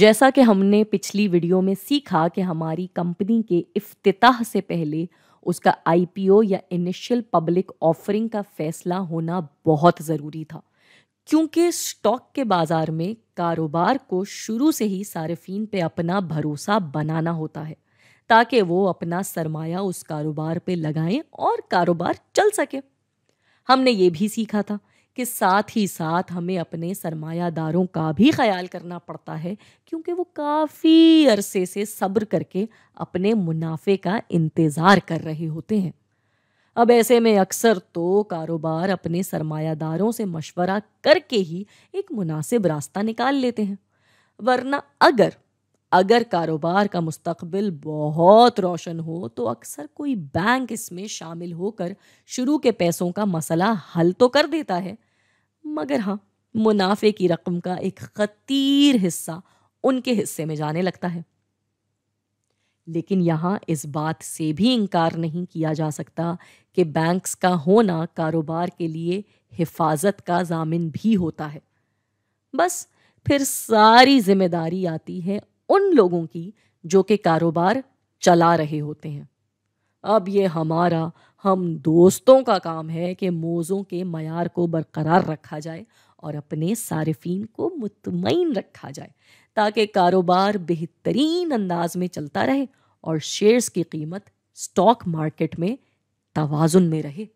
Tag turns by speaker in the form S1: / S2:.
S1: जैसा कि हमने पिछली वीडियो में सीखा कि हमारी कंपनी के इफ्तिताह से पहले उसका आईपीओ या इनिशियल पब्लिक ऑफरिंग का फैसला होना बहुत ज़रूरी था क्योंकि स्टॉक के बाज़ार में कारोबार को शुरू से ही सार्फिन पे अपना भरोसा बनाना होता है ताकि वो अपना सरमाया उस कारोबार पे लगाएं और कारोबार चल सके हमने ये भी सीखा था के साथ ही साथ हमें अपने सरमायादारों का भी ख्याल करना पड़ता है क्योंकि वो काफ़ी अरसे से सब्र करके अपने मुनाफे का इंतज़ार कर रहे होते हैं अब ऐसे में अक्सर तो कारोबार अपने सरमायादारों से मशवरा करके ही एक मुनासिब रास्ता निकाल लेते हैं वरना अगर अगर कारोबार का मुस्तबिल बहुत रोशन हो तो अक्सर कोई बैंक इसमें शामिल होकर शुरू के पैसों का मसला हल तो कर देता है मगर हाँ मुनाफे की रकम का एक खतीर हिस्सा उनके हिस्से में जाने लगता है लेकिन यहाँ इस बात से भी इनकार नहीं किया जा सकता कि बैंक्स का होना कारोबार के लिए हिफाजत का जामिन भी होता है बस फिर सारी जिम्मेदारी आती है उन लोगों की जो कि कारोबार चला रहे होते हैं अब ये हमारा हम दोस्तों का काम है कि मोज़ों के मैार को बरकरार रखा जाए और अपने सार्फिन को मुतमिन रखा जाए ताकि कारोबार बेहतरीन अंदाज में चलता रहे और शेयर्स की कीमत स्टॉक मार्केट में तोज़ुन में रहे